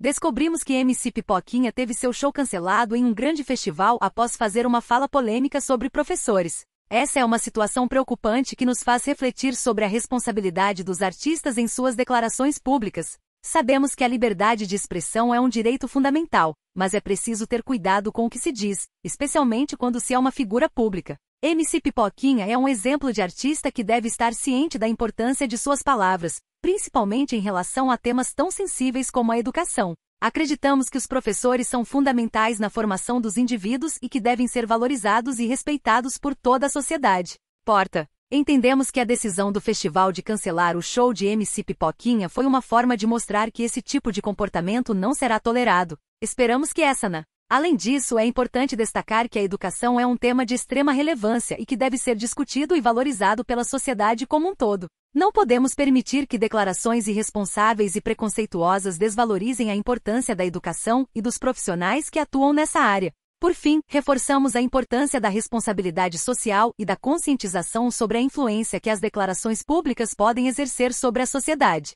Descobrimos que MC Pipoquinha teve seu show cancelado em um grande festival após fazer uma fala polêmica sobre professores. Essa é uma situação preocupante que nos faz refletir sobre a responsabilidade dos artistas em suas declarações públicas. Sabemos que a liberdade de expressão é um direito fundamental, mas é preciso ter cuidado com o que se diz, especialmente quando se é uma figura pública. MC Pipoquinha é um exemplo de artista que deve estar ciente da importância de suas palavras, principalmente em relação a temas tão sensíveis como a educação. Acreditamos que os professores são fundamentais na formação dos indivíduos e que devem ser valorizados e respeitados por toda a sociedade. Porta. Entendemos que a decisão do festival de cancelar o show de MC Pipoquinha foi uma forma de mostrar que esse tipo de comportamento não será tolerado. Esperamos que essa, na Além disso, é importante destacar que a educação é um tema de extrema relevância e que deve ser discutido e valorizado pela sociedade como um todo. Não podemos permitir que declarações irresponsáveis e preconceituosas desvalorizem a importância da educação e dos profissionais que atuam nessa área. Por fim, reforçamos a importância da responsabilidade social e da conscientização sobre a influência que as declarações públicas podem exercer sobre a sociedade.